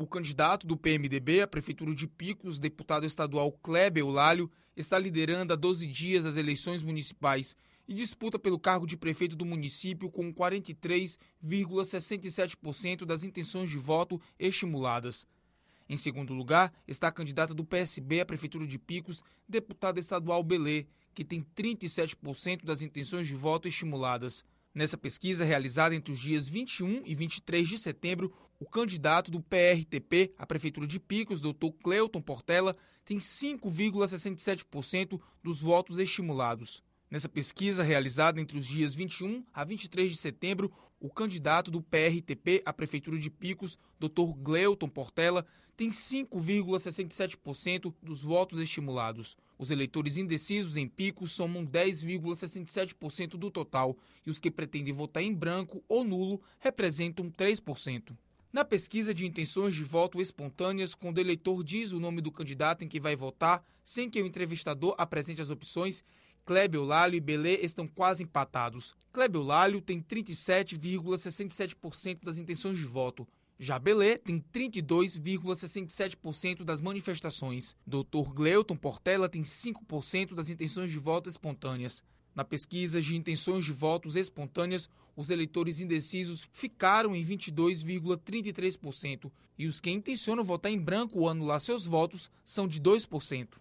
O candidato do PMDB à Prefeitura de Picos, deputado estadual Kleber Eulálio, está liderando há 12 dias as eleições municipais e disputa pelo cargo de prefeito do município com 43,67% das intenções de voto estimuladas. Em segundo lugar, está a candidata do PSB à Prefeitura de Picos, deputada estadual Belê, que tem 37% das intenções de voto estimuladas. Nessa pesquisa realizada entre os dias 21 e 23 de setembro, o candidato do PRTP à Prefeitura de Picos, doutor Cleuton Portela, tem 5,67% dos votos estimulados. Nessa pesquisa realizada entre os dias 21 a 23 de setembro, o candidato do PRTP à Prefeitura de Picos, Dr. Gleuton Portela, tem 5,67% dos votos estimulados. Os eleitores indecisos em Picos somam 10,67% do total e os que pretendem votar em branco ou nulo representam 3%. Na pesquisa de intenções de voto espontâneas, quando o eleitor diz o nome do candidato em que vai votar, sem que o entrevistador apresente as opções, Kleber Lalho e Belê estão quase empatados. Kleber Lalho tem 37,67% das intenções de voto. Já Belê tem 32,67% das manifestações. Dr. Gleuton Portela tem 5% das intenções de voto espontâneas. Na pesquisa de intenções de votos espontâneas, os eleitores indecisos ficaram em 22,33% e os que intencionam votar em branco ou anular seus votos são de 2%.